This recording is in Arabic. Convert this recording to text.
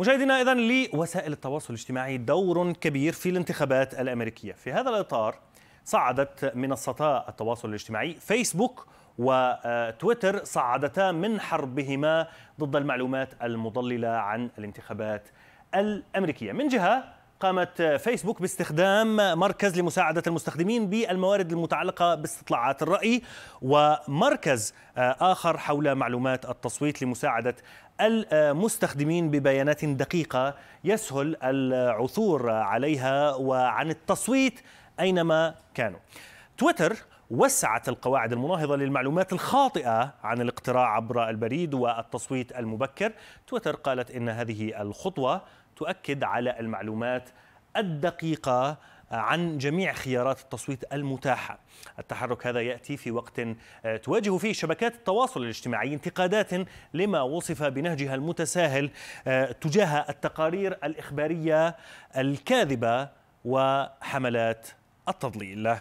مشاهدينا اذا لوسائل التواصل الاجتماعي دور كبير في الانتخابات الامريكيه في هذا الاطار صعدت منصتا التواصل الاجتماعي فيسبوك وتويتر آه، صعدتا من حربهما ضد المعلومات المضلله عن الانتخابات الامريكيه من جهه قامت فيسبوك باستخدام مركز لمساعدة المستخدمين بالموارد المتعلقة باستطلاعات الرأي ومركز آخر حول معلومات التصويت لمساعدة المستخدمين ببيانات دقيقة يسهل العثور عليها وعن التصويت أينما كانوا تويتر وسعت القواعد المناهضة للمعلومات الخاطئة عن الاقتراع عبر البريد والتصويت المبكر تويتر قالت إن هذه الخطوة تؤكد على المعلومات الدقيقة عن جميع خيارات التصويت المتاحة التحرك هذا يأتي في وقت آه، تواجه فيه شبكات التواصل الاجتماعي انتقادات لما وصف بنهجها المتساهل آه، تجاه التقارير الإخبارية الكاذبة وحملات التضليل